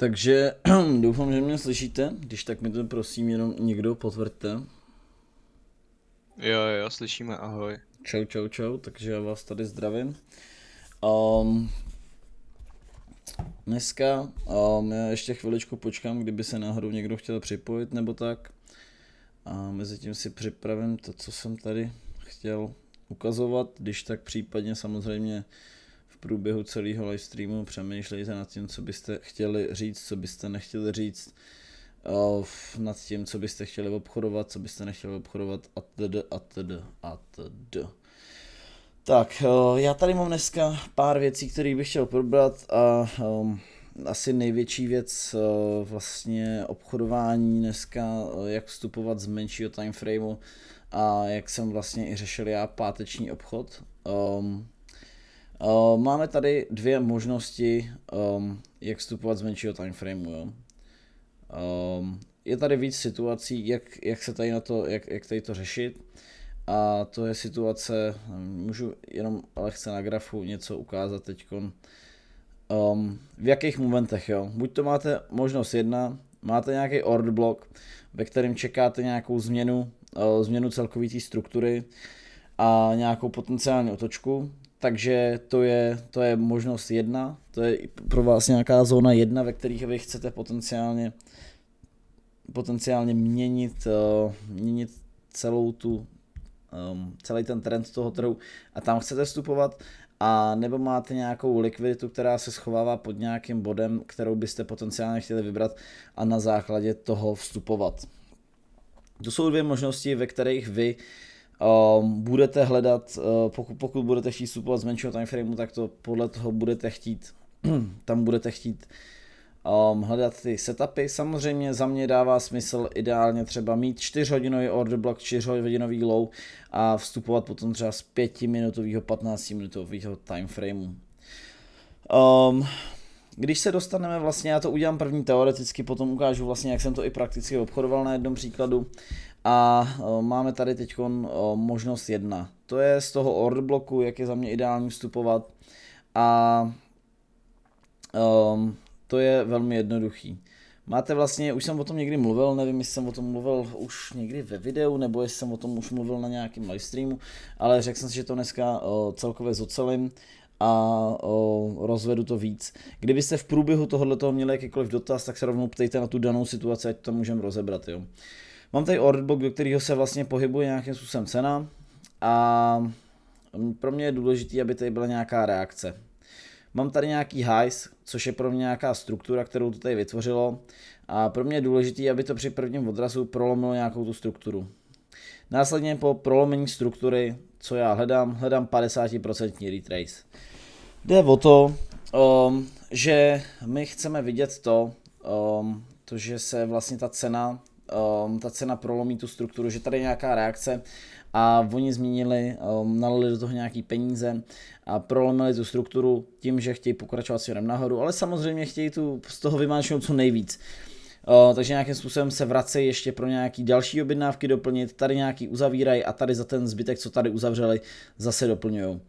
Takže doufám, že mě slyšíte, když tak mi to prosím jenom někdo potvrďte. Jo, jo, slyšíme, ahoj. Čau, čau, čau, takže já vás tady zdravím. Um, dneska um, já ještě chviličku počkám, kdyby se náhodou někdo chtěl připojit nebo tak. A mezi tím si připravím to, co jsem tady chtěl ukazovat, když tak případně samozřejmě průběhu celého livestreamu přemýšlejte nad tím, co byste chtěli říct, co byste nechtěli říct, nad tím, co byste chtěli obchodovat, co byste nechtěli obchodovat a td, a td, a td. Tak, eh, já tady mám dneska pár věcí, které bych chtěl probrat a um, asi největší věc eh, vlastně obchodování dneska, eh, jak vstupovat z menšího timeframeu a jak jsem vlastně i řešil já páteční obchod. Um, Uh, máme tady dvě možnosti, um, jak vstupovat z menšího timeframeu. Jo? Um, je tady víc situací, jak, jak se tady na to, jak, jak tady to řešit. A to je situace, můžu jenom lehce na grafu něco ukázat teď. Um, ehm, v jakých momentech, jo? Buď to máte možnost jedna, máte nějaký order block, ve kterém čekáte nějakou změnu, uh, změnu celkové té struktury a nějakou potenciální otočku, takže to je, to je možnost jedna, to je pro vás nějaká zóna jedna, ve kterých vy chcete potenciálně, potenciálně měnit, eh, měnit celou tu, ehm, celý ten trend toho trhu a tam chcete vstupovat a nebo máte nějakou likviditu, která se schovává pod nějakým bodem, kterou byste potenciálně chtěli vybrat a na základě toho vstupovat. To jsou dvě možnosti, ve kterých vy uh, Um, budete hledat, uh, eh, pokud, pokud budete chtít supovat z menšího timeframeu, tak to podle toho budete chtít, tam budete chtít um, hledat ty setupy. Samozřejmě za mě dává smysl ideálně třeba mít 4-hodinový order block, 4-hodinový low a vstupovat potom třeba z 5-minutového, 15-minutového timeframeu. Um, když se dostaneme, vlastně já to udělám první teoreticky, potom ukážu vlastně, jak jsem to i prakticky obchodoval na jednom příkladu. A eh, máme tady teď eh, možnost jedna. To je z toho order bloku, jak je za mě ideální vstupovat. A um, to je velmi jednoduchý. Máte vlastně, už jsem o tom někdy mluvil, nevím, jestli jsem o tom mluvil už někdy ve videu, nebo jestli jsem o tom už mluvil na nějakém streamu, ale řekl jsem si, že to dneska uh, celkově zocelím a uh, rozvedu to víc. Kdybyste v průběhu toho měli jakýkoliv dotaz, tak se rovnou ptejte na tu danou situaci, ať to můžeme rozebrat, jo. Mám tady orderbook, do kterého se vlastně pohybuje nějakým způsobem cena a pro mě je důležité, aby tady byla nějaká reakce. Mám tady nějaký highs, což je pro mě nějaká struktura, kterou to tady vytvořilo a pro mě je důležité, aby to při prvním odrazu prolomilo nějakou tu strukturu. Následně po prolomení struktury, co já hledám, hledám 50% retrace. Jde o to, um, že my chceme vidět to, um, to, že se vlastně ta cena um, ta cena prolomí tu strukturu, že tady je nějaká reakce a oni změnili, um, nalili do toho nějaký peníze a prolomili tu strukturu tím, že chtějí pokračovat směrem nahoru, ale samozřejmě chtějí tu z toho vymáčnout co nejvíc. O, uh, takže nějakým způsobem se vracejí ještě pro nějaký další objednávky doplnit, tady nějaký uzavírají a tady za ten zbytek, co tady uzavřeli, zase doplňují.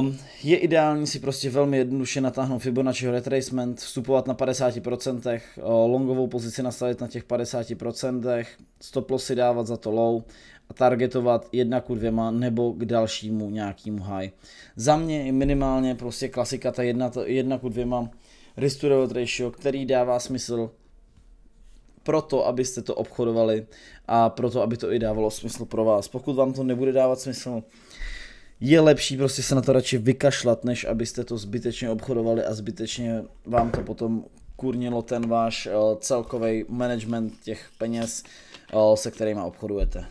Um, je ideální si prostě velmi jednoduše natáhnout Fibonacciho retracement, vstupovat na 50%, eh, longovou pozici nastavit na těch 50%, stop lossy dávat za to low a targetovat jedna ku dvěma nebo k dalšímu nějakému high. Za mě je minimálně prostě klasika ta jedna, jedna ku dvěma risk to ratio, který dává smysl proto, abyste to obchodovali a proto, aby to i dávalo smysl pro vás. Pokud vám to nebude dávat smysl, je lepší prostě se na to radši vykašlat, než abyste to zbytečně obchodovali a zbytečně vám to potom kurnilo ten váš eh, celkový management těch peněz, eh, se kterými obchodujete.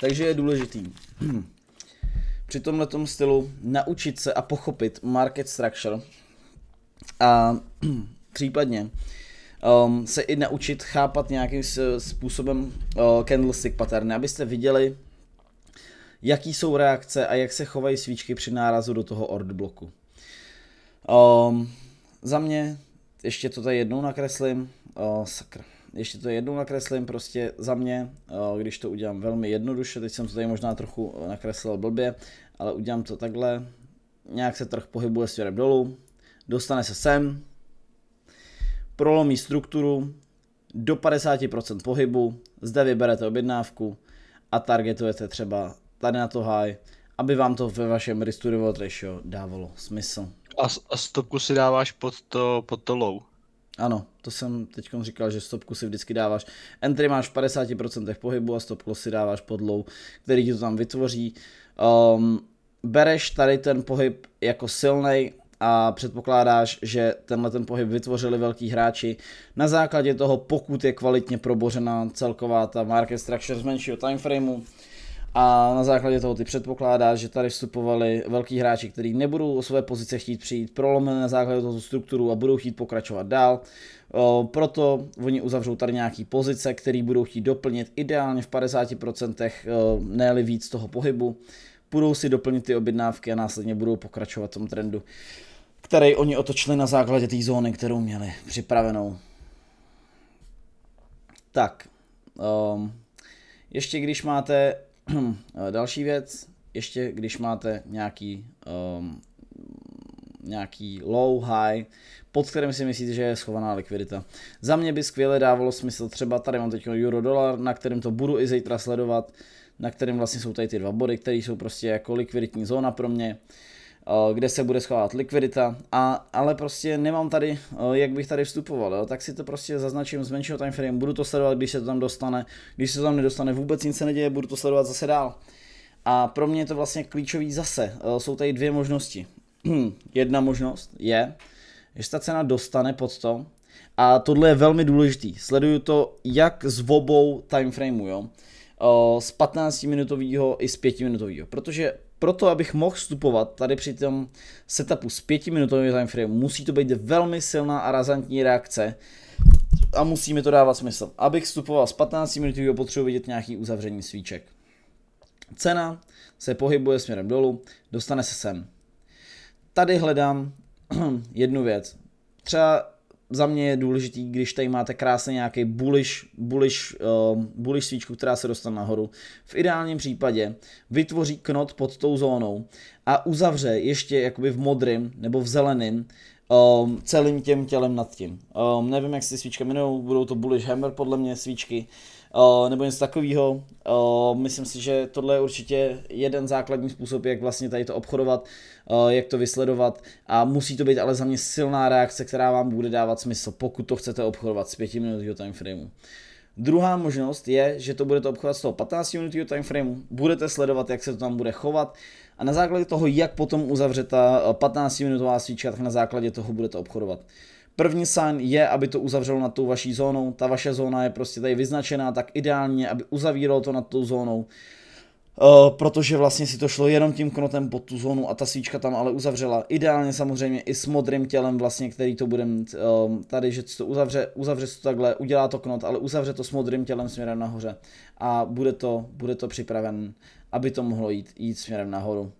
Takže je důležitý při tomhle stylu naučit se a pochopit market structure a případně um, se i naučit chápat nějakým způsobem uh, candlestick paterny, abyste viděli, jaký jsou reakce a jak se chovají svíčky při nárazu do toho ord bloku. Um, za mě, ještě to tady jednou nakreslím, uh, sakra, ještě to jednou nakreslím, prostě za mě, uh, když to udělám velmi jednoduše, teď jsem to tady možná trochu uh, nakreslil blbě, ale udělám to takhle, nějak se trh pohybuje směrem dolů, dostane se sem, prolomí strukturu do 50% pohybu, zde vyberete objednávku a targetujete třeba tady na to high, aby vám to ve vašem risk to reward ratio dávalo smysl. A, a stopku si dáváš pod to, pod to low? Ano, to jsem teď říkal, že stopku si vždycky dáváš. Entry máš v 50% pohybu a stopku si dáváš pod low, který ti to tam vytvoří. Um, bereš tady ten pohyb jako silnej a předpokládáš, že tenhle ten pohyb vytvořili velký hráči. Na základě toho, pokud je kvalitně probořena celková ta market structure z menšího timeframeu, a na základě toho ty předpokládáš, že tady vstupovali velký hráči, kteří nebudou o své pozice chtít přijít, prolomené na základě toho strukturu a budou chtít pokračovat dál. Proto oni uzavřou tady nějaký pozice, které budou chtít doplnit ideálně v 50%, ne víc toho pohybu budou si doplnit ty objednávky a následně budou pokračovat v tom trendu který oni otočili na základě té zóny, kterou měli připravenou. Tak, um, ještě když máte ehm, další věc, ještě když máte nějaký, um, nějaký low, high, pod kterým si myslíte, že je schovaná likvidita. Za mě by skvěle dávalo smysl třeba, tady mám teď euro dolar, na kterém to budu i zítra sledovat, na kterém vlastně jsou tady ty dva body, které jsou prostě jako likviditní zóna pro mě. Uh, Eh, kde se bude schovat likvidita, a, ale prostě nemám tady, eh, jak bych tady vstupoval, jo? tak si to prostě zaznačím z menšího frame, budu to sledovat, když se to tam dostane, když se to tam nedostane, vůbec nic se neděje, budu to sledovat zase dál. A pro mě je to vlastně klíčový zase, eh, jsou tady dvě možnosti. Jedna možnost je, že ta cena dostane pod to, a tohle je velmi důležitý, sleduju to jak z obou frameu, jo? z 15 minutového i z 5 minutového, protože proto, abych mohl vstupovat tady při tom setupu s pětiminutovým timeframe, musí to být velmi silná a razantní reakce a musí mi to dávat smysl. Abych vstupoval z 15 minutového potřebuji vidět nějaký uzavření svíček. Cena se pohybuje směrem dolů, dostane se sem. Tady hledám jednu věc. Třeba za mě je důležitý, když tady máte krásně nějaký bullish, bullish, uh, bullish svíčku, která se dostane nahoru. V ideálním případě vytvoří knot pod tou zónou a uzavře ještě jakoby v modrým nebo v zeleným um, celým těm tělem nad tím. Um, nevím, jak se ty svíčky jmenují, budou to bullish hammer podle mě svíčky. Uh, nebo něco takového. myslím si, že tohle je určitě jeden základní způsob, jak vlastně tady to obchodovat, jak to vysledovat a musí to být ale za mě silná reakce, která vám bude dávat smysl, pokud to chcete obchodovat z 5 minutového frameu. Druhá možnost je, že to budete obchodovat z toho 15 minutového frameu, budete sledovat, jak se to tam bude chovat a na základě toho, jak potom uzavře ta 15 minutová svíčka, tak na základě toho budete obchodovat. První sign je, aby to uzavřelo nad tou vaší zónou. Ta vaše zóna je prostě tady vyznačená tak ideálně, aby uzavíralo to nad tou zónou. Uh, protože vlastně si to šlo jenom tím knotem pod tu zónu a ta svíčka tam ale uzavřela. Ideálně samozřejmě i s modrým tělem vlastně, který to bude mít uh, tady, že to uzavře, uzavře to takhle, udělá to knot, ale uzavře to s modrým tělem směrem nahoře a bude to, bude to připraven, aby to mohlo jít, jít směrem nahoru.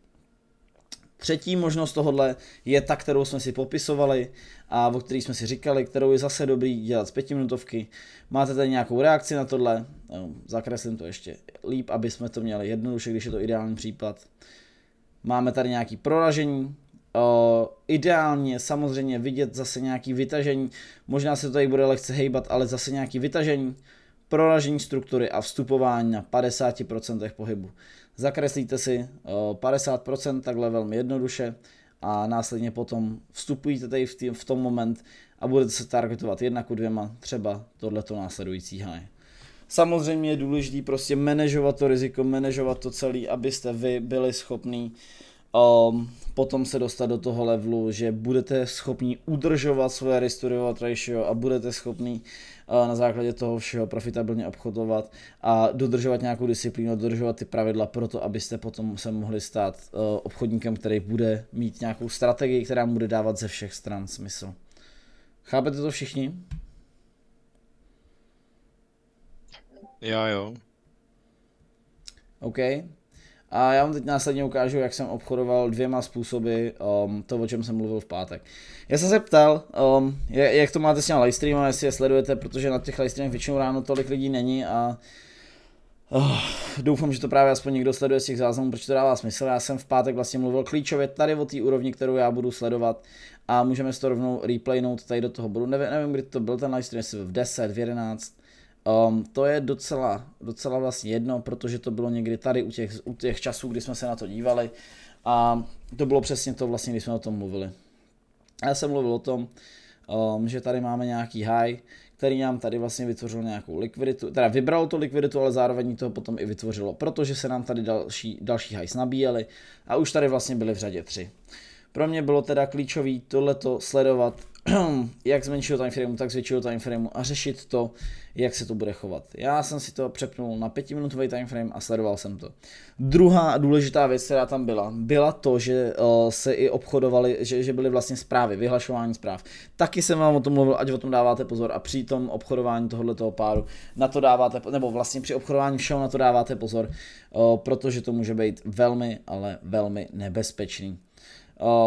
Třetí možnost tohohle je ta, kterou jsme si popisovali, a o který jsme si říkali, kterou je zase dobrý dělat z pětiminutovky. Máte tady nějakou reakci na tohle? No, zakreslím to ještě líp, aby jsme to měli jednoduše, když je to ideální případ. Máme tady nějaký proražení, ideálně samozřejmě vidět zase nějaký vytažení, možná se to tady bude lehce hejbat, ale zase nějaký vytažení, proražení struktury a vstupování na 50% pohybu. Zakreslíte si 50% takhle velmi jednoduše, a následně potom vstupujete tady v, tý, v tom moment a budete se targetovat jedna ku dvěma třeba tohleto následující high. Samozřejmě je důležité prostě manažovat to riziko, manažovat to celé, abyste vy byli schopní um, potom se dostat do toho levelu, že budete schopni udržovat svoje restorovat ratio a budete schopni uh, na základě toho všeho profitabilně obchodovat a dodržovat nějakou disciplínu, dodržovat ty pravidla pro to, abyste potom se mohli stát uh, obchodníkem, který bude mít nějakou strategii, která mu bude dávat ze všech stran smysl. Chápete to všichni? Já jo. OK, a já vám teď následně ukážu, jak jsem obchodoval dvěma způsoby um, to, o čem jsem mluvil v pátek. Já jsem se ptal, um, jak to máte s těma livestreamy, jestli je sledujete, protože na těch livestreamech většinou ráno tolik lidí není a uh, doufám, že to právě aspoň někdo sleduje z těch záznamů, protože to dává smysl. Já jsem v pátek vlastně mluvil klíčově tady o té úrovni, kterou já budu sledovat a můžeme si to rovnou replaynout tady do toho bodu. Nevím, nevím kdy to byl ten livestream, jestli v 10, v 11, Um, to je docela, docela vlastně jedno, protože to bylo někdy tady u těch, u těch časů, kdy jsme se na to dívali a to bylo přesně to vlastně, když jsme o tom mluvili. Já jsem mluvil o tom, um, že tady máme nějaký high, který nám tady vlastně vytvořil nějakou likviditu, teda vybral to likviditu, ale zároveň to potom i vytvořilo, protože se nám tady další, další highs nabíjely a už tady vlastně byly v řadě tři. Pro mě bylo teda klíčový tohleto sledovat jak z time timeframeu, tak z většího timeframeu a řešit to, jak se to bude chovat. Já jsem si to přepnul na 5 time timeframe a sledoval jsem to. Druhá důležitá věc, která tam byla, byla to, že eh, se i obchodovali, že, že byly vlastně zprávy, vyhlašování zpráv. Taky jsem vám o tom mluvil, ať o tom dáváte pozor a při tom obchodování tohoto páru na to dáváte, nebo vlastně při obchodování všeho na to dáváte pozor, eh, protože to může být velmi, ale velmi nebezpečný.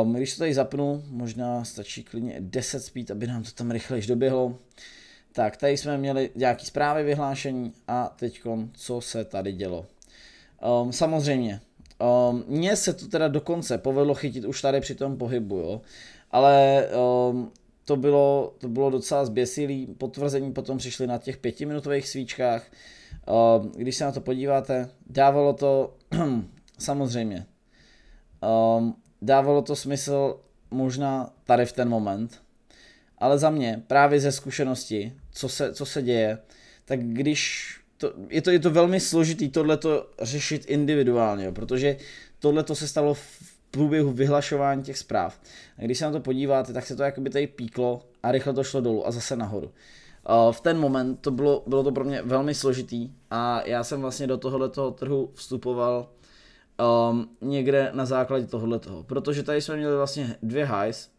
Um, když to tady zapnu, možná stačí klidně 10 speed, aby nám to tam rychlejš doběhlo. Tak, tady jsme měli nějaký zprávy vyhlášení a teď co se tady dělo. Um, samozřejmě, um, mně se to teda dokonce povedlo chytit už tady při tom pohybu, jo. Ale um, to bylo, to bylo docela zběsilý. Potvrzení potom přišly na těch pětiminutových svíčkách. Um, když se na to podíváte, dávalo to samozřejmě um, dávalo to smysl možná tady v ten moment, ale za mě právě ze zkušenosti, co se, co se děje, tak když to, je, to, je to velmi složitý tohleto řešit individuálně, protože tohle se stalo v průběhu vyhlašování těch zpráv. A když se na to podíváte, tak se to jakoby tady píklo a rychle to šlo dolů a zase nahoru. V ten moment to bylo, bylo to pro mě velmi složitý a já jsem vlastně do tohoto trhu vstupoval um, někde na základě tohohle toho. Protože tady jsme měli vlastně dvě highs,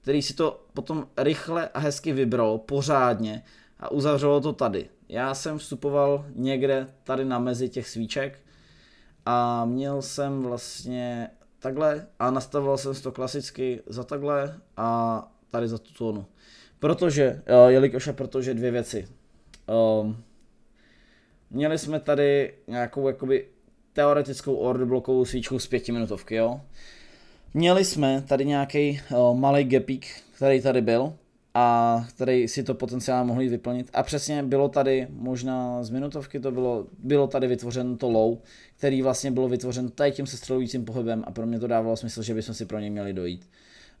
který si to potom rychle a hezky vybralo pořádně a uzavřelo to tady. Já jsem vstupoval někde tady na mezi těch svíček a měl jsem vlastně takhle a nastavoval jsem to klasicky za takhle a tady za tu tónu. Protože, eh, jelikož a protože dvě věci. Um, měli jsme tady nějakou jakoby teoretickou order blokovou svíčku z pětiminutovky, jo. Měli jsme tady nějaký malý gapík, který tady byl a který si to potenciálně mohli vyplnit. A přesně bylo tady, možná z minutovky to bylo, bylo tady vytvořeno to low, který vlastně bylo vytvořeno tady tím sestřelujícím pohybem a pro mě to dávalo smysl, že bychom si pro ně měli dojít.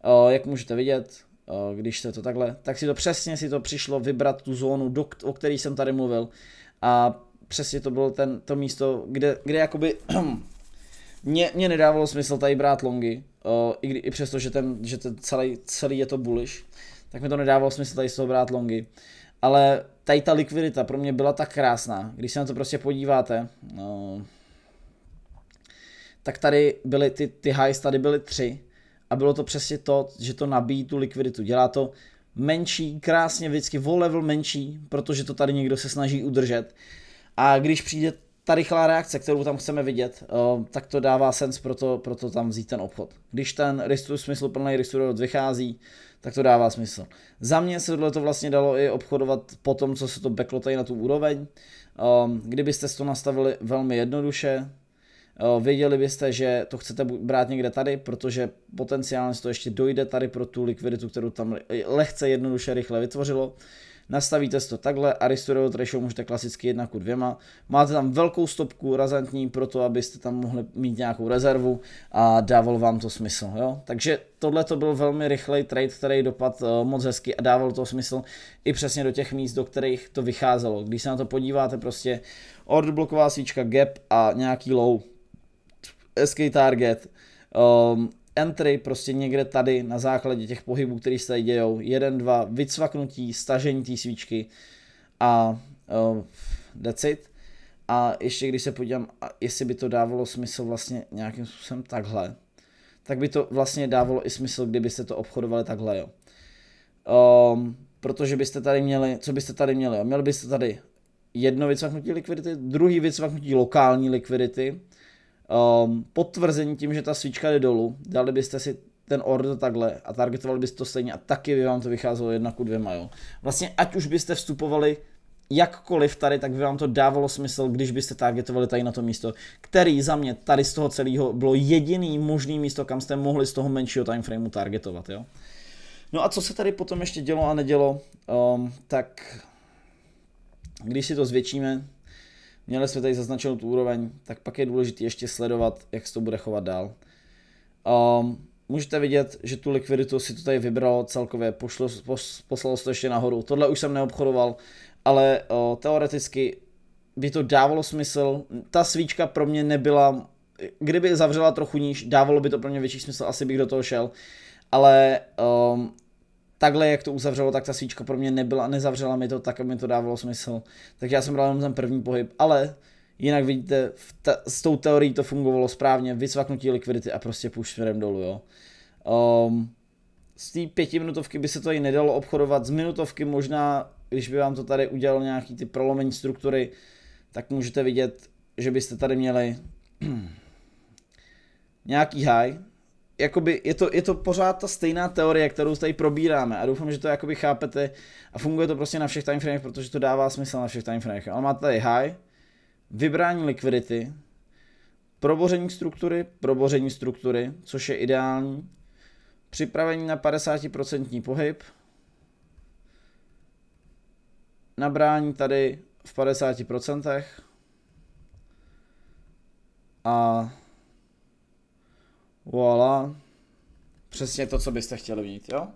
O, jak můžete vidět, o, když jste to takhle, tak si to přesně si to přišlo vybrat tu zónu, do, o který jsem tady mluvil a přesně to bylo ten, to místo, kde, kde jakoby mě, mě nedávalo smysl tady brát longy, uh, i, kdy, i přesto, že ten, že ten celý, celý je to bullish, tak mi to nedávalo smysl tady z toho brát longy. Ale tady ta likvidita pro mě byla tak krásná, když se na to prostě podíváte, uh, tak tady byly ty, ty highs, tady byly tři a bylo to přesně to, že to nabíjí tu likviditu. Dělá to menší, krásně vždycky vo level menší, protože to tady někdo se snaží udržet a když přijde ta rychlá reakce, kterou tam chceme vidět, tak to dává sens pro to, pro to tam vzít ten obchod. Když ten ristu plný ristu vychází, tak to dává smysl. Za mě se tohle to vlastně dalo i obchodovat po tom, co se to tady na tu úroveň. Kdybyste to nastavili velmi jednoduše, věděli byste, že to chcete brát někde tady, protože potenciálně to ještě dojde tady pro tu likviditu, kterou tam lehce jednoduše rychle vytvořilo Nastavíte si to takhle, Aristodeo trešou můžete klasicky 1 ku 2. Máte tam velkou stopku, razantní, to, abyste tam mohli mít nějakou rezervu a dával vám to smysl. Jo? Takže tohle to byl velmi rychlej trade, který dopad eh, moc hezky a dával to smysl i přesně do těch míst, do kterých to vycházelo. Když se na to podíváte, prostě order bloková svíčka, gap a nějaký low, SK target, um, entry prostě někde tady na základě těch pohybů, které se tady dějou, jeden, dva, vycvaknutí, stažení té svíčky a uh, that's it. A ještě když se podívám, jestli by to dávalo smysl vlastně nějakým způsobem takhle, tak by to vlastně dávalo i smysl, kdybyste to obchodovali takhle, jo. Um, protože byste tady měli, co byste tady měli, jo? měli byste tady jedno vycvaknutí likvidity, druhý vycvaknutí lokální likvidity, um, potvrzení tím, že ta svíčka jde dolů, dali byste si ten order takhle a targetovali byste to stejně a taky by vám to vycházelo jedna ku dvěma, jo. Vlastně ať už byste vstupovali jakkoliv tady, tak by vám to dávalo smysl, když byste targetovali tady na to místo, který za mě tady z toho celého bylo jediný možný místo, kam jste mohli z toho menšího timeframeu targetovat, jo. No a co se tady potom ještě dělo a nedělo, um, tak když si to zvětšíme, měli jsme tady zaznačenou tu úroveň, tak pak je důležité ještě sledovat, jak se to bude chovat dál. Um, můžete vidět, že tu likviditu si to tady vybralo celkově, pošlo, pos, poslalo se to ještě nahoru. Tohle už jsem neobchodoval, ale o, teoreticky by to dávalo smysl. Ta svíčka pro mě nebyla, kdyby zavřela trochu níž, dávalo by to pro mě větší smysl, asi bych do toho šel. Ale um, takhle, jak to uzavřelo, tak ta svíčka pro mě nebyla, nezavřela mi to tak, aby mi to dávalo smysl. Takže já jsem bral jenom ten první pohyb, ale jinak vidíte, ta, s tou teorií to fungovalo správně, vysvaknutí likvidity a prostě půjš směrem dolů, jo. Um, z té pětiminutovky by se to i nedalo obchodovat, z minutovky možná, když by vám to tady udělalo nějaký ty prolomení struktury, tak můžete vidět, že byste tady měli nějaký high, jakoby je to, je to pořád ta stejná teorie, kterou tady probíráme a doufám, že to jakoby chápete a funguje to prostě na všech timeframech, protože to dává smysl na všech timeframech. Ale máte tady high, vybrání likvidity, proboření struktury, proboření struktury, což je ideální, připravení na 50% pohyb, nabrání tady v 50% a Voilà. Přesně to, co byste chtěli vidět, jo?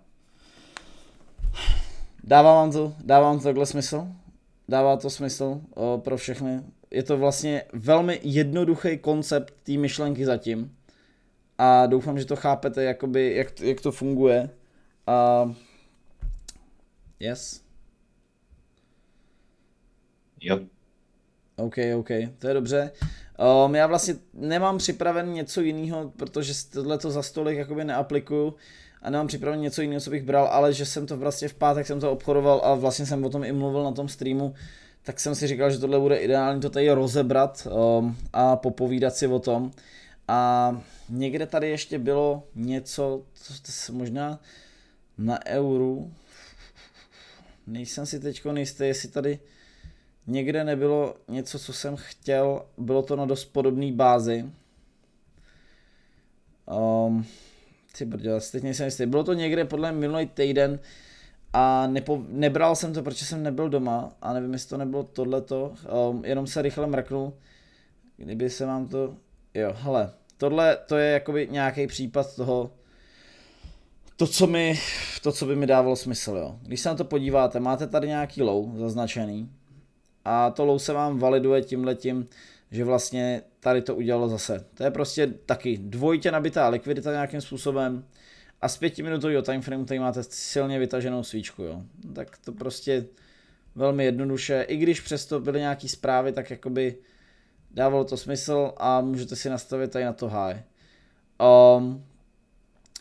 Dává vám to, dává vám to takhle smysl? Dává to smysl o, eh, pro všechny? Je to vlastně velmi jednoduchý koncept té myšlenky zatím. A doufám, že to chápete, jakoby, jak, jak to funguje. A... Yes? Jo. OK, OK, to je dobře. Um, já vlastně nemám připraven něco jiného, protože tohle to za stolik jakoby neaplikuju a nemám připraven něco jiného, co bych bral, ale že jsem to vlastně v pátek jsem to obchodoval a vlastně jsem o tom i mluvil na tom streamu, tak jsem si říkal, že tohle bude ideální to tady rozebrat um, a popovídat si o tom. A někde tady ještě bylo něco, co se možná na euru, nejsem si teďko nejistý, jestli tady někde nebylo něco, co jsem chtěl, bylo to na dost podobné bázi. Um, ty brděle, teď nejsem jistý. Bylo to někde podle minulý týden a nepo, nebral jsem to, protože jsem nebyl doma a nevím, jestli to nebylo tohleto, um, jenom se rychle mrknu, kdyby se vám to, jo, hele, tohle to je jakoby nějaký případ toho, to, co mi, to, co by mi dávalo smysl, jo. Když se na to podíváte, máte tady nějaký low zaznačený, a to low se vám validuje tím letím, že vlastně tady to udělalo zase. To je prostě taky dvojitě nabitá likvidita nějakým způsobem a z pětiminutového timeframeu tady máte silně vytaženou svíčku, jo. Tak to prostě velmi jednoduše, i když přesto byly nějaký zprávy, tak jakoby dávalo to smysl a můžete si nastavit tady na to high. Um,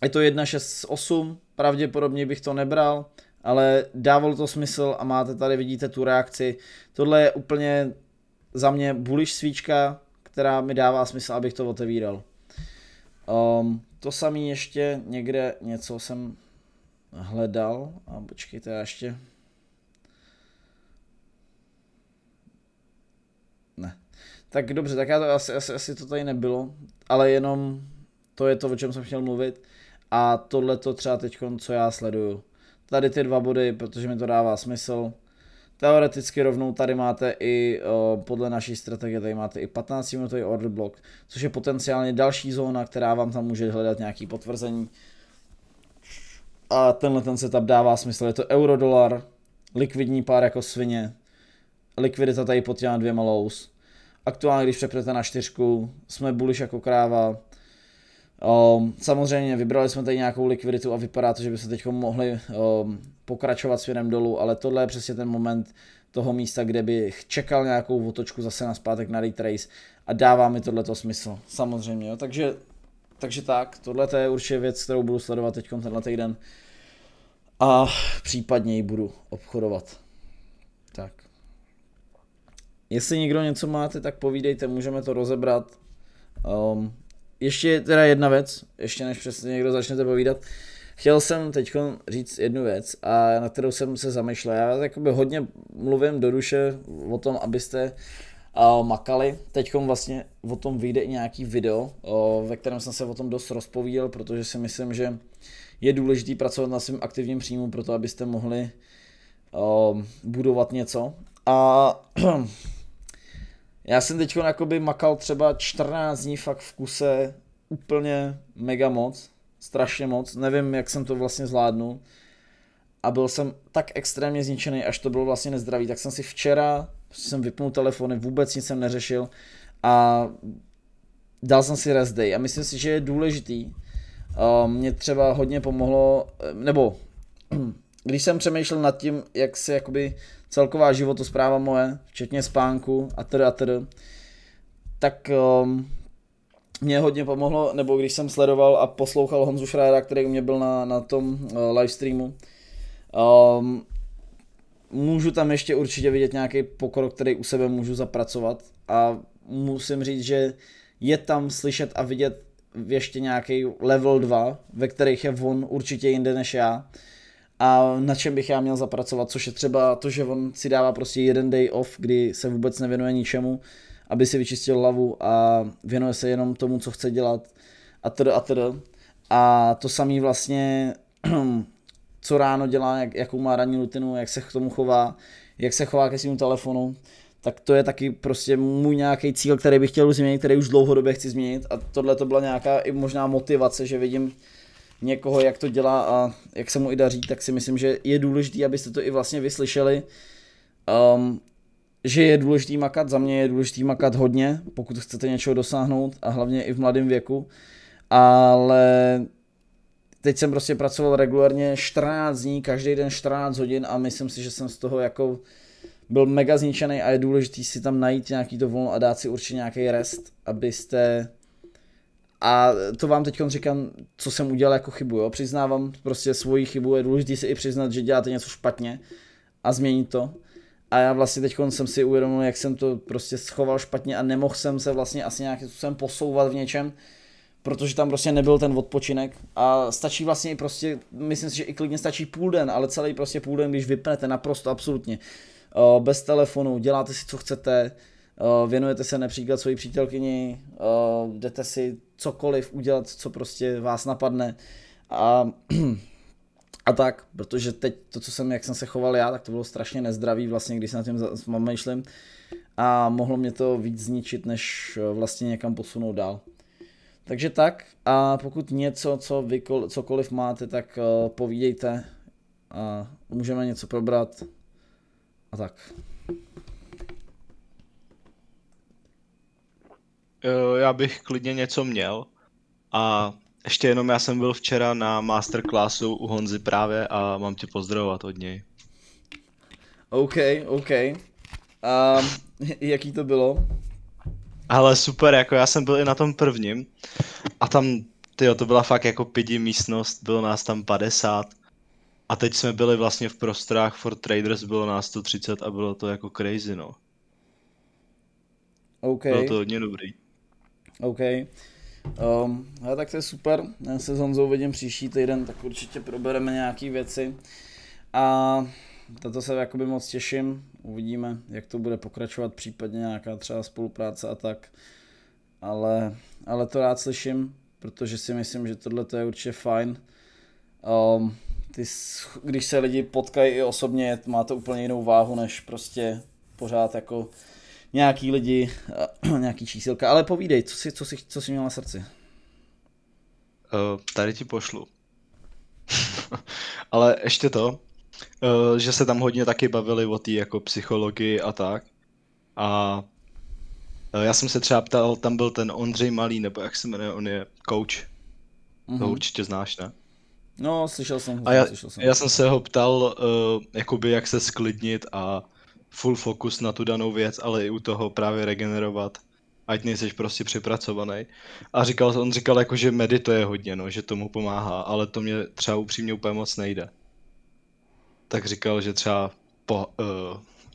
je to 1.6.8, pravděpodobně bych to nebral, ale dávalo to smysl a máte tady, vidíte tu reakci. Tohle je úplně za mě bullish svíčka, která mi dává smysl, abych to otevíral. Um, to samé ještě někde něco jsem hledal a počkejte, já ještě ne. Tak dobře, tak já to asi, asi, asi to tady nebylo, ale jenom to je to, o čem jsem chtěl mluvit a tohle to třeba teď, co já sleduju tady ty dva body, protože mi to dává smysl. Teoreticky rovnou tady máte i, podle naší strategie, tady máte i 15 minutový order block, což je potenciálně další zóna, která vám tam může hledat nějaký potvrzení. A tenhle ten setup dává smysl, je to euro-dolar, likvidní pár jako svině, likvidita tady potírána dvěma lows. Aktuálně, když přepnete na čtyřku, jsme bullish jako kráva, Um, samozřejmě vybrali jsme tady nějakou likviditu a vypadá to, že by se teď mohli um, pokračovat směrem dolů, ale tohle je přesně ten moment toho místa, kde bych čekal nějakou otočku zase na zpátek na retrace a dává mi tohleto smysl, samozřejmě, jo. takže takže tak, tohle je určitě věc, kterou budu sledovat teď tenhle týden a případně ji budu obchodovat. Tak. Jestli někdo něco máte, tak povídejte, můžeme to rozebrat. Um, ještě teda jedna věc, ještě než přesně někdo začnete povídat. Chtěl jsem teď říct jednu věc, a na kterou jsem se zamýšlel. Já jakoby hodně mluvím do duše o tom, abyste uh, makali. Teď vlastně o tom vyjde i nějaký video, uh, ve kterém jsem se o tom dost rozpovídal, protože si myslím, že je důležité pracovat na svém aktivním příjmu, proto abyste mohli uh, budovat něco. A Já jsem teď makal třeba 14 dní fakt v kuse úplně mega moc, strašně moc, nevím, jak jsem to vlastně zvládnul. A byl jsem tak extrémně zničený, až to bylo vlastně nezdravý, tak jsem si včera, jsem vypnul telefony, vůbec nic jsem neřešil a dal jsem si rest day a myslím si, že je důležitý. Eh, mě třeba hodně pomohlo, eh, nebo když jsem přemýšlel nad tím, jak se jakoby celková životospráva moje, včetně spánku a tedy a tedy, tak um, mě hodně pomohlo, nebo když jsem sledoval a poslouchal Honzu Šrára, který u mě byl na, na tom uh, eh, livestreamu, um, ehm, můžu tam ještě určitě vidět nějaký pokrok, který u sebe můžu zapracovat a musím říct, že je tam slyšet a vidět ještě nějaký level 2, ve kterých je on určitě jinde než já a na čem bych já měl zapracovat, což je třeba to, že on si dává prostě jeden day off, kdy se vůbec nevěnuje ničemu, aby si vyčistil hlavu a věnuje se jenom tomu, co chce dělat a td. a td. A to samý vlastně, co ráno dělá, jak, jakou má ranní rutinu, jak se k tomu chová, jak se chová ke svým telefonu, tak to je taky prostě můj nějaký cíl, který bych chtěl změnit, který už dlouhodobě chci změnit a tohle to byla nějaká i možná motivace, že vidím, někoho, jak to dělá a jak se mu i daří, tak si myslím, že je důležité, abyste to i vlastně vyslyšeli. Um, že je důležitý makat, za mě je důležitý makat hodně, pokud chcete něčeho dosáhnout a hlavně i v mladém věku, ale teď jsem prostě pracoval regulárně 14 dní, každý den 14 hodin a myslím si, že jsem z toho jako byl mega zničený a je důležitý si tam najít nějaký to volno a dát si určitě nějaký rest, abyste a to vám teď říkám, co jsem udělal jako chybu, jo? přiznávám prostě svoji chybu, je důležité si i přiznat, že děláte něco špatně a změnit to. A já vlastně teď jsem si uvědomil, jak jsem to prostě schoval špatně a nemohl jsem se vlastně asi nějakým způsobem posouvat v něčem, protože tam prostě nebyl ten odpočinek a stačí vlastně prostě, myslím si, že i klidně stačí půl den, ale celý prostě půl den, když vypnete naprosto absolutně, eh, bez telefonu, děláte si, co chcete, Eh, věnujete se například svoji přítelkyni, eh, jdete si cokoliv udělat, co prostě vás napadne a, a tak, protože teď to, co jsem, jak jsem se choval já, tak to bylo strašně nezdravý vlastně, když se na tím myšlím a mohlo mě to víc zničit, než eh, vlastně někam posunout dál. Takže tak a pokud něco, co vy, cokoliv máte, tak povídejte a můžeme něco probrat a tak. Eh, já bych klidně něco měl. A ještě jenom já jsem byl včera na masterclassu u Honzy právě a mám tě pozdravovat od něj. OK, OK. A jaký to bylo? Ale super, jako já jsem byl i na tom prvním a tam, ty to byla fakt jako pidi místnost, bylo nás tam 50 a teď jsme byli vlastně v prostorách for traders, bylo nás 130 a bylo to jako crazy, no. OK. Bylo to hodně dobrý. OK. Um, ale tak to je super, já se s Honzou vidím příští týden, tak určitě probereme nějaké věci. A tato se jakoby moc těším, uvidíme, jak to bude pokračovat, případně nějaká třeba spolupráce a tak. Ale, ale to rád slyším, protože si myslím, že tohle je určitě fajn. Um, ty, když se lidi potkají i osobně, má to úplně jinou váhu, než prostě pořád jako nějaký lidi, eh, nějaký čísilka, ale povídej, co jsi, co jsi, co jsi měl na srdci? Uh, tady ti pošlu. ale ještě to, uh, že se tam hodně taky bavili o té jako psychologii a tak. A uh, já jsem se třeba ptal, tam byl ten Ondřej Malý, nebo jak se jmenuje, on je coach. Uh-huh. To mhm. určitě znáš, ne? No, slyšel jsem. A já, slyšel jsem. já jsem se ho ptal, uh, jakoby jak se sklidnit a full fokus na tu danou věc, ale i u toho právě regenerovat ať nejseš prostě přepracovaný. A říkal, on říkal jako, že medituje hodně, no, že tomu pomáhá, ale to mě třeba upřímně úplně moc nejde. Tak říkal, že třeba po, uh,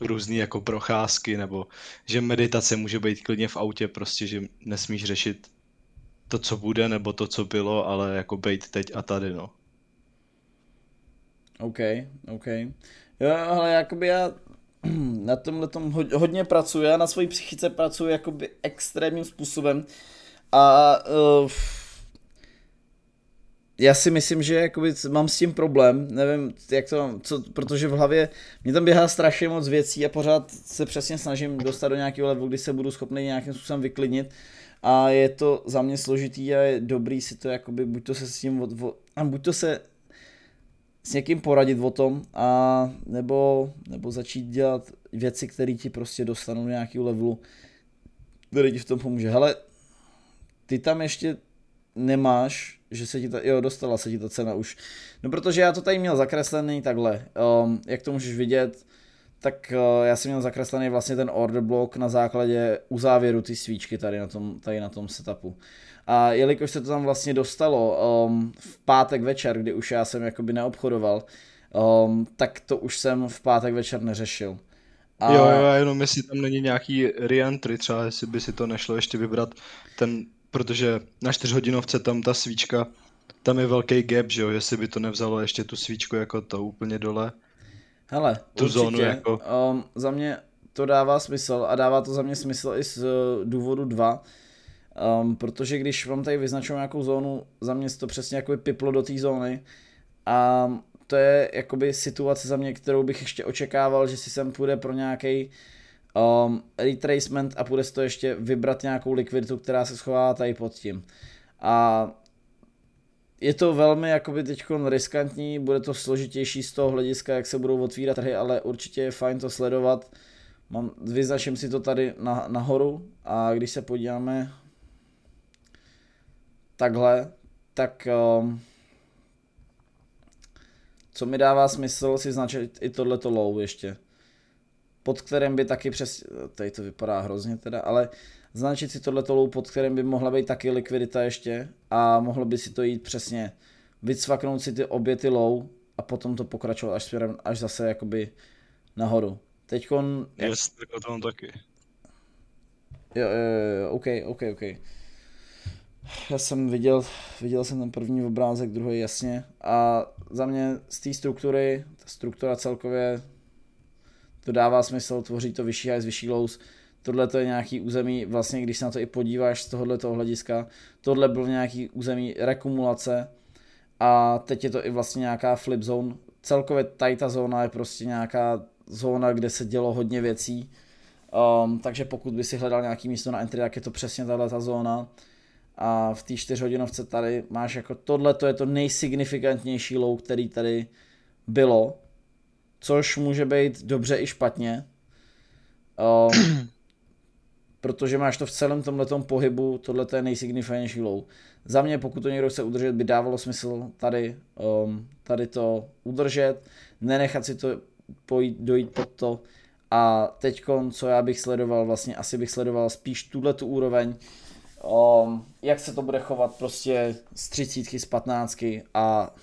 různý jako procházky, nebo že meditace může být klidně v autě, prostě, že nesmíš řešit to, co bude, nebo to, co bylo, ale jako být teď a tady, no. OK, OK. Jo, ale jakoby já na tomhle tom hodně pracuje a na své psychice pracuje jakoby extrémním způsobem a uh, já si myslím, že jakoby mám s tím problém, nevím, jak to mám, co, protože v hlavě mě tam běhá strašně moc věcí a pořád se přesně snažím dostat do nějakého levelu, kdy se budu schopný nějakým způsobem vyklidnit a je to za mě složitý a je dobrý si to jakoby, buď to se s tím, od, od, buď to se s někým poradit o tom a nebo, nebo začít dělat věci, které ti prostě dostanou nějaký levelu, který ti v tom pomůže. Hele, ty tam ještě nemáš, že se ti ta, jo, dostala se ti ta cena už. No protože já to tady měl zakreslený takhle, um, jak to můžeš vidět, tak uh, já jsem měl zakreslený vlastně ten order block na základě uzávěru ty svíčky tady na tom, tady na tom setupu. A jelikož se to tam vlastně dostalo um, v pátek večer, kdy už já jsem jakoby neobchodoval, um, tak to už jsem v pátek večer neřešil. A... Jo, jo, jenom jestli tam není nějaký reentry, třeba jestli by si to nešlo ještě vybrat ten, protože na čtyřhodinovce tam ta svíčka, tam je velký gap, že jo, jestli by to nevzalo ještě tu svíčku jako to úplně dole. Hele, tu určitě. zónu jako. Um, za mě to dává smysl a dává to za mě smysl i z uh, důvodu dva, Um, protože když vám tady vyznačují nějakou zónu, za mě se to přesně jakoby piplo do té zóny a to je jakoby situace za mě, kterou bych ještě očekával, že si sem půjde pro nějaký um, retracement a půjde si to ještě vybrat nějakou likviditu, která se schová tady pod tím. A je to velmi jakoby teď riskantní, bude to složitější z toho hlediska, jak se budou otvírat trhy, ale určitě je fajn to sledovat. Mám, vyznačím si to tady na, nahoru a když se podíváme takhle, tak um, co mi dává smysl si značit i tohleto low ještě, pod kterým by taky přes, tady to vypadá hrozně teda, ale značit si tohleto low, pod kterým by mohla být taky likvidita ještě a mohlo by si to jít přesně, vycvaknout si ty obě ty low a potom to pokračovat až směrem, až zase jakoby nahoru. Teďkon... Jak... Yes, tak o tom taky. Jo, jo, jo, OK, OK, OK já jsem viděl, viděl jsem ten první obrázek, druhý jasně a za mě z té struktury, ta struktura celkově to dává smysl, tvoří to vyšší highs, vyšší lows, tohle to je nějaký území, vlastně když se na to i podíváš z tohohle toho hlediska, tohle byl nějaký území rekumulace a teď je to i vlastně nějaká flip zone, celkově tady ta zóna je prostě nějaká zóna, kde se dělo hodně věcí, um, takže pokud by si hledal nějaký místo na entry, tak je to přesně tahle ta zóna, a v té čtyřhodinovce tady máš jako tohle, to je to nejsignifikantnější low, který tady bylo, což může být dobře i špatně, um, protože máš to v celém tomhletom pohybu, tohle je nejsignifikantnější low. Za mě, pokud to někdo chce udržet, by dávalo smysl tady, um, tady to udržet, nenechat si to pojít, dojít pod to, a teď, co já bych sledoval, vlastně asi bych sledoval spíš tuhle tu úroveň, um, jak se to bude chovat prostě z třicítky, z patnáctky a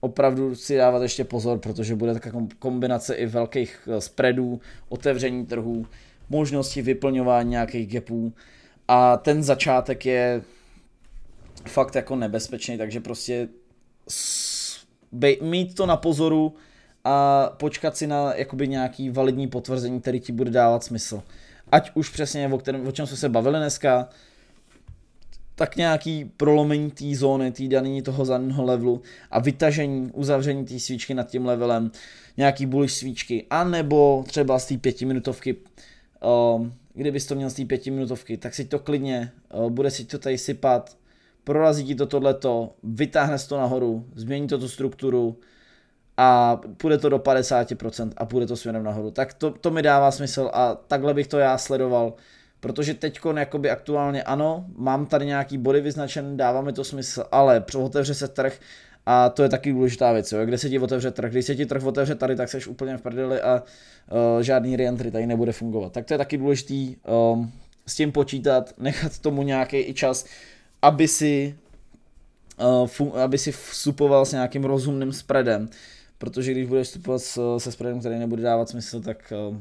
opravdu si dávat ještě pozor, protože bude taková kombinace i velkých eh, spreadů, otevření trhů, možnosti vyplňování nějakých gapů a ten začátek je fakt jako nebezpečný, takže prostě mít to na pozoru a počkat si na jakoby nějaký validní potvrzení, který ti bude dávat smysl. Ať už přesně, o, kterém, o čem jsme se bavili dneska, tak nějaký prolomení té zóny, té daný toho daného levelu a vytažení, uzavření té svíčky nad tím levelem, nějaký bullish svíčky, anebo třeba z té pětiminutovky, ehm, kdyby kdybys to měl z té pětiminutovky, tak si to klidně, eh, bude si to tady sypat, prorazí ti to tohleto, vytáhne to nahoru, změní to tu strukturu a půjde to do 50% a půjde to směrem nahoru. Tak to, to mi dává smysl a takhle bych to já sledoval protože teď jakoby aktuálně ano, mám tady nějaký body vyznačen dává mi to smysl, ale otevře se trh a to je taky důležitá věc, jo? kde se ti otevře trh, když se ti trh otevře tady, tak seš úplně v prdeli a uh, žádný reentry tady nebude fungovat, tak to je taky důležitý um, s tím počítat, nechat tomu nějaký i čas, aby si uh, fun- aby si vstupoval s nějakým rozumným spreadem, protože když budeš vstupovat se spreadem, který nebude dávat smysl, tak uh,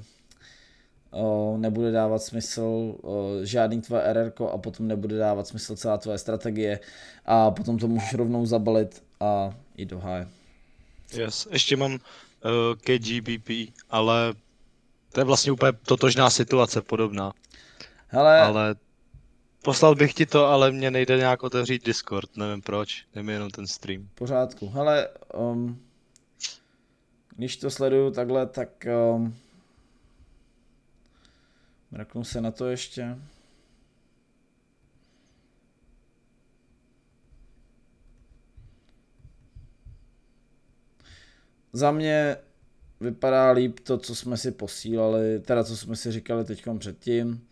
nebude dávat smysl žádný tvoje RR a potom nebude dávat smysl celá tvoje strategie a potom to můžeš rovnou zabalit a i do háje. Yes. Ještě mám uh, eh, KGBP, ale to je vlastně úplně totožná situace, podobná. Hele... Ale poslal bych ti to, ale mě nejde nějak otevřít Discord, nevím proč, je jenom ten stream. Pořádku, hele, um, když to sleduju takhle, tak um, Mrknu se na to ještě. Za mě vypadá líp to, co jsme si posílali, teda co jsme si říkali teď předtím.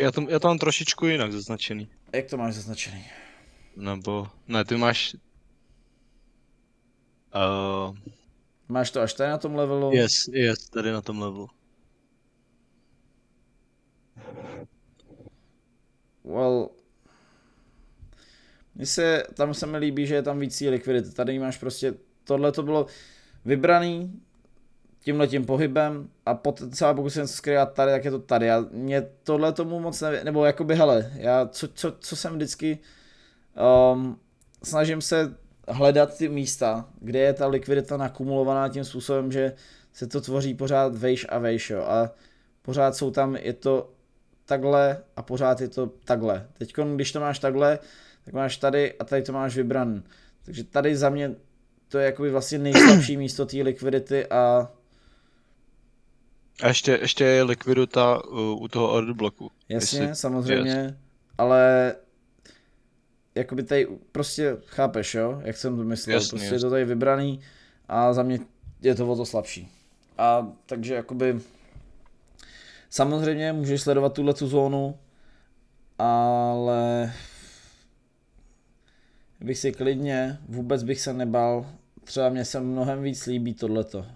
Já to, já to mám trošičku jinak zaznačený. Jak to máš zaznačený? Nebo, ne, ty máš... Uh... Máš to až tady na tom levelu? Yes, yes, tady na tom levelu. well, mně se, tam se mi líbí, že je tam víc likvidity. Tady máš prostě, tohle to bylo vybraný tímhle tím pohybem a potenciál, pokud se něco skrývá tady, tak je to tady. A mě tohle tomu moc neví, nebo jakoby hele, já co, co, co jsem vždycky, um, snažím se hledat ty místa, kde je ta likvidita nakumulovaná tím způsobem, že se to tvoří pořád vejš a vejš, jo. A pořád jsou tam, je to takhle a pořád je to takhle. Teď, když to máš takhle, tak máš tady a tady to máš vybran. Takže tady za mě to je jakoby vlastně nejslabší místo té likvidity a... A ještě, ještě je likvidita uh, u toho order bloku. Jasně, jestli... samozřejmě, yes. ale jakoby tady prostě chápeš, jo, jak jsem to myslel, jasný, prostě jasný. je to tady vybraný a za mě je to o to slabší. A takže jakoby Samozřejmě můžeš sledovat tuhle zónu, ale bych si klidně, vůbec bych se nebal, třeba mě se mnohem víc líbí tohleto.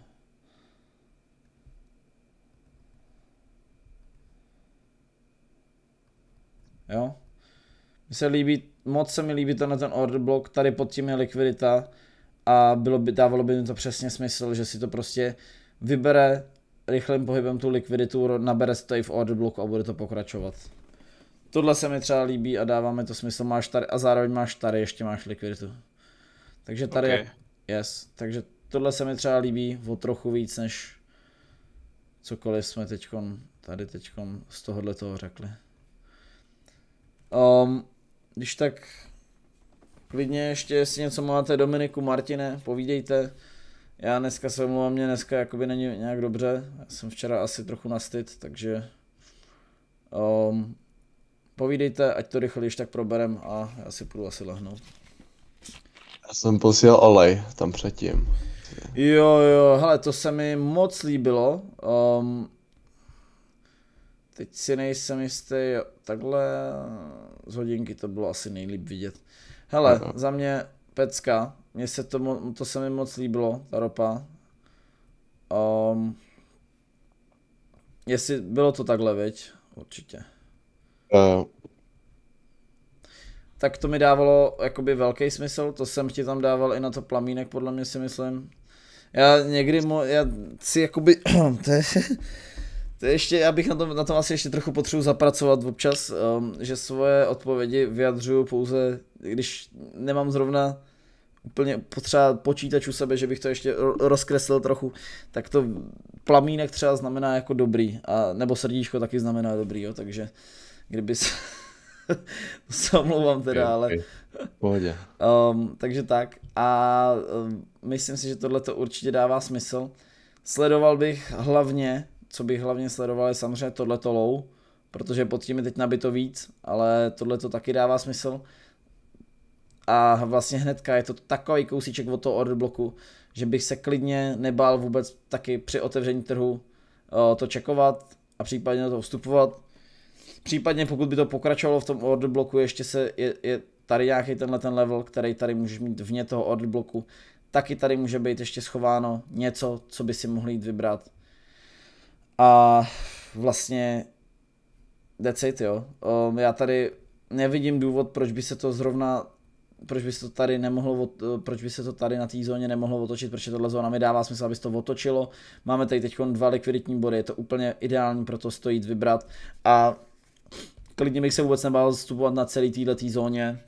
Jo? Mně se líbí, moc se mi líbí to na ten order block, tady pod tím je likvidita a bylo by, dávalo by mi to přesně smysl, že si to prostě vybere rychlým pohybem tu likviditu nabere si v order bloku a bude to pokračovat. Tohle se mi třeba líbí a dáváme to smysl, máš tady a zároveň máš tady, ještě máš likviditu. Takže tady, okay. yes, takže tohle se mi třeba líbí o trochu víc než cokoliv jsme teďkon, tady teďkon z tohohle toho řekli. Um, když tak klidně ještě, jestli něco máte, Dominiku, Martine, povídejte. Já dneska se omlouvám, mě dneska jakoby není nějak dobře, já jsem včera asi trochu nastyt, takže um, povídejte, ať to rychle tak proberem a já si půjdu asi lehnout. Já jsem posílal olej tam předtím. Jo, jo, hele, to se mi moc líbilo. Um, teď si nejsem jistý, jo, takhle z hodinky to bylo asi nejlíp vidět. Hele, no. za mě pecka, mně se to, to se mi moc líbilo, ta ropa. Um, jestli bylo to takhle, veď? Určitě. Uh. Tak to mi dávalo jakoby velký smysl, to jsem ti tam dával i na to plamínek, podle mě si myslím. Já někdy, mo, já si jakoby, to je, to je ještě, já bych na tom, na tom asi ještě trochu potřebuji zapracovat občas, um, že svoje odpovědi vyjadřuju pouze, když nemám zrovna úplně potřeba počítač u sebe, že bych to ještě rozkreslil trochu, tak to plamínek třeba znamená jako dobrý, a, nebo srdíčko taky znamená dobrý, jo, takže kdyby se... Samlouvám teda, okay, ale... Okay. Pohodě. um, takže tak a um, myslím si, že tohle to určitě dává smysl. Sledoval bych hlavně, co bych hlavně sledoval je samozřejmě tohleto low, protože pod tím je teď nabito víc, ale tohle to taky dává smysl a vlastně hnedka je to takový kousíček od toho order bloku, že bych se klidně nebál vůbec taky při otevření trhu eh, to čekovat a případně na to vstupovat. Případně pokud by to pokračovalo v tom order bloku, ještě se je, je tady nějaký tenhle ten level, který tady můžeš mít vně toho order bloku, taky tady může být ještě schováno něco, co by si mohli jít vybrat. A vlastně that's it, jo. Um, já tady nevidím důvod, proč by se to zrovna proč by se to tady nemohlo, proč by se to tady na té zóně nemohlo otočit, protože tohle zóna mi dává smysl, aby se to otočilo. Máme tady teď dva likviditní body, je to úplně ideální, pro to, stojí vybrat a klidně bych se vůbec nebál vstupovat na celý této zóně,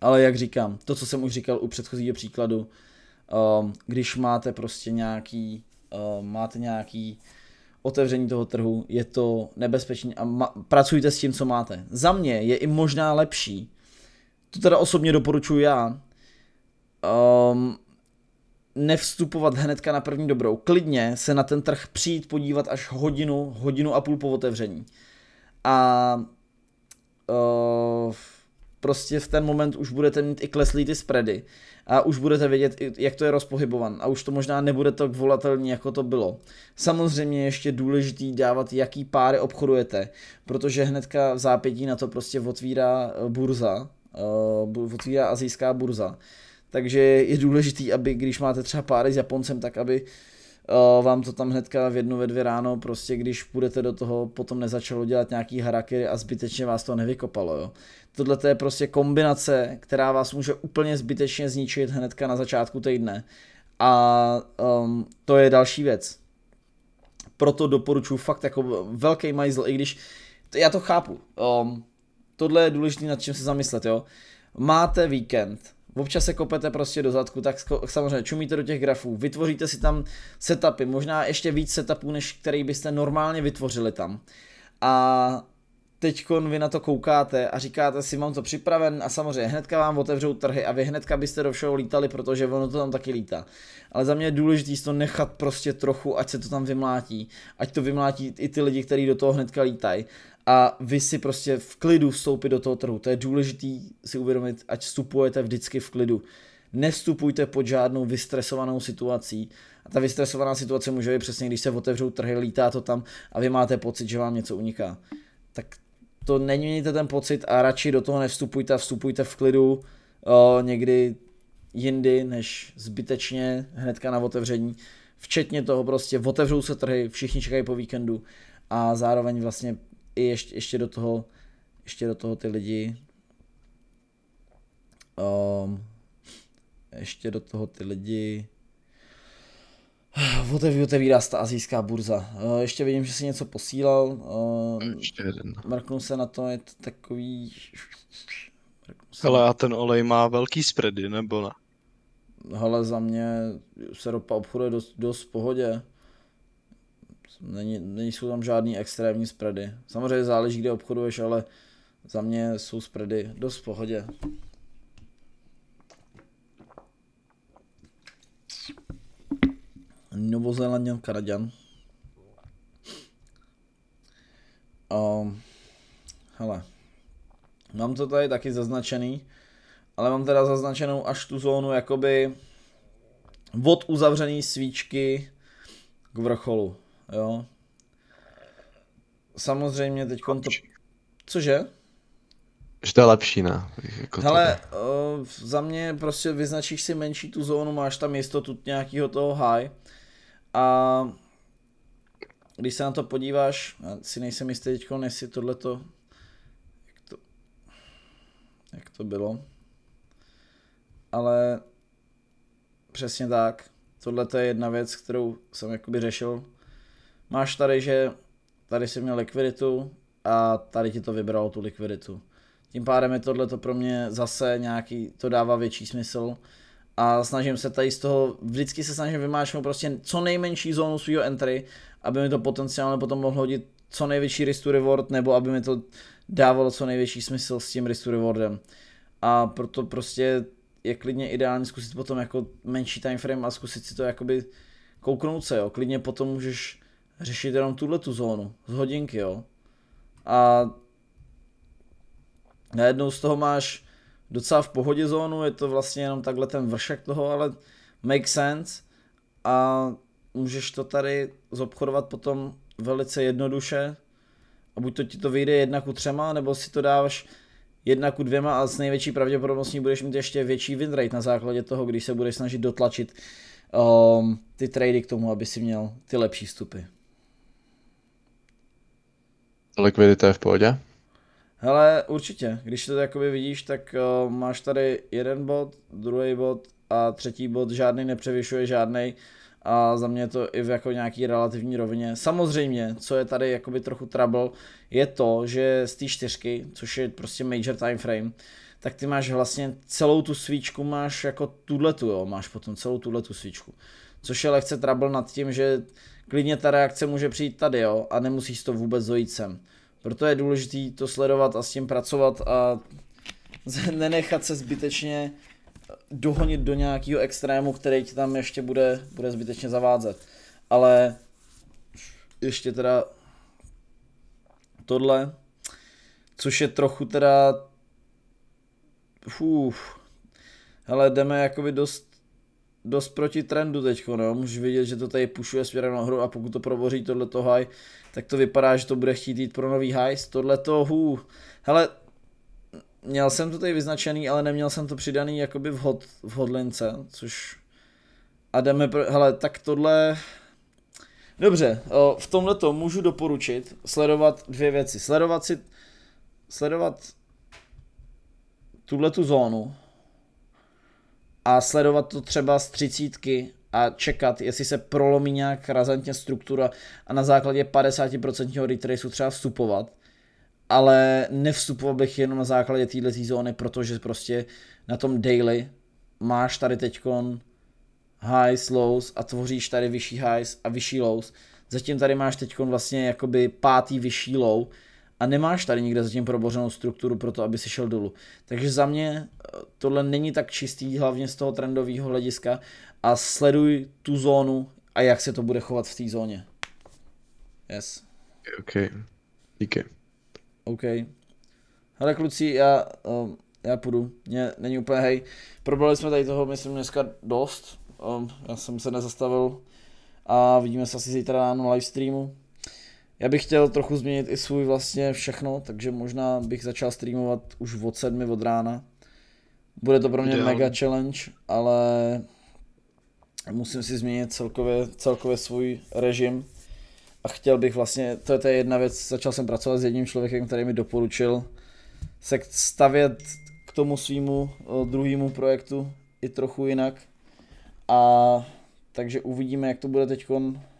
ale jak říkám, to, co jsem už říkal u předchozího příkladu, um, když máte prostě nějaký, um, máte nějaký otevření toho trhu, je to nebezpečné. a ma- pracujte s tím, co máte. Za mě je i možná lepší to teda osobně doporučuji já, um, nevstupovat hnedka na první dobrou. Klidně se na ten trh přijít podívat až hodinu, hodinu a půl po otevření. A uh, prostě v ten moment už budete mít i kleslý ty spready a už budete vědět, jak to je rozpohybovan a už to možná nebude tak volatelní, jako to bylo. Samozřejmě ještě důležitý dávat, jaký páry obchodujete, protože hnedka v zápětí na to prostě otvírá eh, burza uh, otvírá azijská burza. Takže je důležitý, aby když máte třeba páry s Japoncem, tak aby uh, vám to tam hnedka v jednu ve dvě ráno, prostě když půjdete do toho, potom nezačalo dělat nějaký harakiry a zbytečně vás to nevykopalo. Jo. Tohle je prostě kombinace, která vás může úplně zbytečně zničit hnedka na začátku týdne. A um, to je další věc. Proto doporučuji fakt jako velký majzl, i když to, já to chápu. Um, tohle je důležité nad čím se zamyslet, jo. Máte víkend, občas se kopete prostě do zadku, tak samozřejmě čumíte do těch grafů, vytvoříte si tam setupy, možná ještě víc setupů, než který byste normálně vytvořili tam. A teď vy na to koukáte a říkáte si, mám to připraven a samozřejmě hnedka vám otevřou trhy a vy hnedka byste do všeho lítali, protože ono to tam taky lítá. Ale za mě je důležité to nechat prostě trochu, ať se to tam vymlátí. Ať to vymlátí i ty lidi, kteří do toho hnedka lítají a vy si prostě v klidu vstoupit do toho trhu. To je důležité si uvědomit, ať vstupujete vždycky v klidu. Nestupujte pod žádnou vystresovanou situací. A ta vystresovaná situace může být přesně, když se otevřou trhy, lítá to tam a vy máte pocit, že vám něco uniká. Tak to neměníte ten pocit a radši do toho nevstupujte a vstupujte v klidu o, někdy jindy, než zbytečně hnedka na otevření. Včetně toho prostě otevřou se trhy, všichni čekají po víkendu a zároveň vlastně i ještě, ještě do toho, ještě do toho ty lidi, um, ještě do toho ty lidi, Oteví, otevírá se ta azijská burza. Uh, ještě vidím, že si něco posílal. Um, ještě jeden. Mrknu se na to, je to takový... Ale a ten olej má velký spready, nebo ne? Hele, za mě se ropa obchoduje dost, dost v pohodě. Není, nejsou tam žádný extrémní spready. Samozřejmě záleží, kde obchoduješ, ale za mě jsou spready dost v pohodě. Novozélanděn, Kanaděn. Um, hele, mám to tady taky zaznačený, ale mám teda zaznačenou až tu zónu jakoby od uzavřený svíčky k vrcholu jo. Samozřejmě teď to... Cože? Že to je lepší, ne? Jako Hele, uh, za mě prostě vyznačíš si menší tu zónu, máš tam jistotu nějakého toho high a když se na to podíváš, si nejsem jistý teď, jestli tohleto, jak to, jak to bylo, ale přesně tak, tohle je jedna věc, kterou jsem jakoby řešil máš tady, že tady jsi měl likviditu a tady ti to vybralo tu likviditu. Tím pádem je tohle pro mě zase nějaký, to dává větší smysl a snažím se tady z toho, vždycky se snažím vymáčknout prostě co nejmenší zónu svého entry, aby mi to potenciálně potom mohlo hodit co největší risk to reward, nebo aby mi to dávalo co největší smysl s tím risk to rewardem. A proto prostě je klidně ideální zkusit potom jako menší time frame a zkusit si to jakoby kouknout se, jo. Klidně potom můžeš řešit jenom tuhle tu zónu z hodinky, jo. A najednou z toho máš docela v pohodě zónu, je to vlastně jenom takhle ten vršek toho, ale make sense a můžeš to tady zobchodovat potom velice jednoduše a buď to ti to vyjde jedna ku třema, nebo si to dáváš jedna ku dvěma a s největší pravděpodobností budeš mít ještě větší win rate na základě toho, když se budeš snažit dotlačit um, ty trady k tomu, aby si měl ty lepší vstupy. Likvidita je v pohodě? Hele, určitě. Když to jakoby vidíš, tak uh, máš tady jeden bod, druhý bod a třetí bod, žádný nepřevyšuje žádný a za mě je to i v jako nějaký relativní rovině. Samozřejmě, co je tady jakoby trochu trouble, je to, že z té čtyřky, což je prostě major time frame, tak ty máš vlastně celou tu svíčku, máš jako tuhletu, jo, máš potom celou tuhletu svíčku. Což je lehce trouble nad tím, že klidně ta reakce může přijít tady, jo, a nemusíš to vůbec zojít sem. Proto je důležité to sledovat a s tím pracovat a nenechat se zbytečně dohonit do nějakého extrému, který ti tam ještě bude, bude zbytečně zavádzet. Ale ještě teda tohle, což je trochu teda... Uf, hele, jdeme jakoby dost dost proti trendu teď, no. Můžu vidět, že to tady pušuje směrem nahoru a pokud to proboří tohleto high, tak to vypadá, že to bude chtít jít pro nový high. Tohleto hů. Hele, měl jsem to tady vyznačený, ale neměl jsem to přidaný jakoby v, hod, v hodlince, což... A jdeme pro... Hele, tak tohle... Dobře, o, v tomhle můžu doporučit sledovat dvě věci. Sledovat si... Sledovat tuhle tu zónu, a sledovat to třeba z třicítky a čekat, jestli se prolomí nějak razantně struktura a na základě 50% retraceu třeba vstupovat, ale nevstupoval bych jenom na základě téhle zóny, protože prostě na tom daily máš tady teďkon highs, lows a tvoříš tady vyšší highs a vyšší lows. Zatím tady máš teďkon vlastně jakoby pátý vyšší low, a nemáš tady nikde zatím probořenou strukturu pro to, aby si šel dolů. Takže za mě eh, tohle není tak čistý, hlavně z toho trendového hlediska a sleduj tu zónu a jak se to bude chovat v té zóně. Yes. OK. Díky. OK. Hele kluci, já, um, já půjdu. Mě není úplně hej. Probrali jsme tady toho, myslím, dneska dost. Um, já jsem se nezastavil a vidíme se asi zítra ráno na streamu. Já bych chtěl trochu změnit i svůj vlastně všechno, takže možná bych začal streamovat už od sedmi od rána. Bude to pro mě Ideal. mega challenge, ale musím si změnit celkově, celkově svůj režim. A chtěl bych vlastně, to je, to je jedna věc, začal jsem pracovat s jedním člověkem, který mi doporučil se stavět k tomu svýmu eh, druhému projektu i trochu jinak. A takže uvidíme, jak to bude teďkon